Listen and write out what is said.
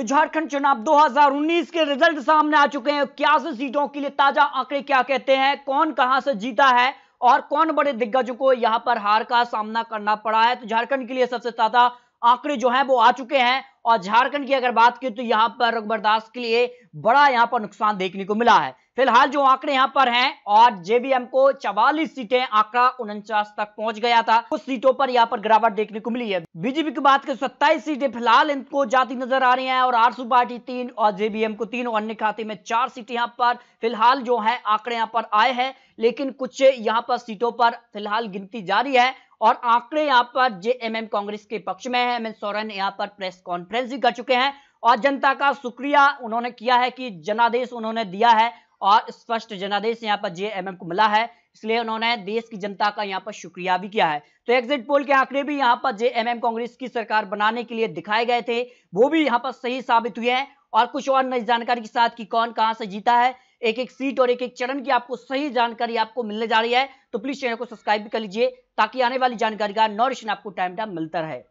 तो झारखंड चुनाव 2019 के रिजल्ट सामने आ चुके हैं इक्यासी सीटों के लिए ताजा आंकड़े क्या कहते हैं कौन कहां से जीता है और कौन बड़े दिग्गजों को यहां पर हार का सामना करना पड़ा है तो झारखंड के लिए सबसे ज्यादा आंकड़े जो है वो आ चुके हैं और झारखंड की अगर बात की तो यहाँ पर रुकबरदास के लिए बड़ा यहाँ पर नुकसान देखने को मिला है फिलहाल जो आंकड़े यहां पर हैं और जेबीएम को 44 सीटें आंकड़ा उनचास तक पहुंच गया था कुछ सीटों पर यहां पर गिरावट देखने को मिली है बीजेपी की बात करें तो सत्ताईस सीटें फिलहाल इनको जाती नजर आ रही हैं और आरसू पार्टी तीन और जेबीएम को तीन और अन्य खाते में चार सीटें यहाँ पर फिलहाल जो है आंकड़े यहाँ पर आए हैं लेकिन कुछ यहाँ पर सीटों पर फिलहाल गिनती जारी है और आंकड़े यहाँ पर जेएमएम कांग्रेस के पक्ष में है एन सोरेन यहाँ पर प्रेस कॉन्फ्रेंस भी कर चुके हैं और जनता का शुक्रिया उन्होंने किया है कि जनादेश उन्होंने दिया है और स्पष्ट जनादेश यहाँ पर जेएमएम को मिला है इसलिए उन्होंने देश की जनता का यहाँ पर शुक्रिया भी किया है तो एग्जिट पोल के आंकड़े भी यहाँ पर जेएमएम कांग्रेस की सरकार बनाने के लिए दिखाए गए थे वो भी यहाँ पर सही साबित हुए हैं और कुछ और नई जानकारी के साथ कि कौन कहां से जीता है एक एक सीट और एक एक चरण की आपको सही जानकारी आपको मिलने जा रही है तो प्लीज चैनल को सब्सक्राइब भी कर लीजिए ताकि आने वाली जानकारी का नॉरिशन आपको टाइम टाइम मिलता रहे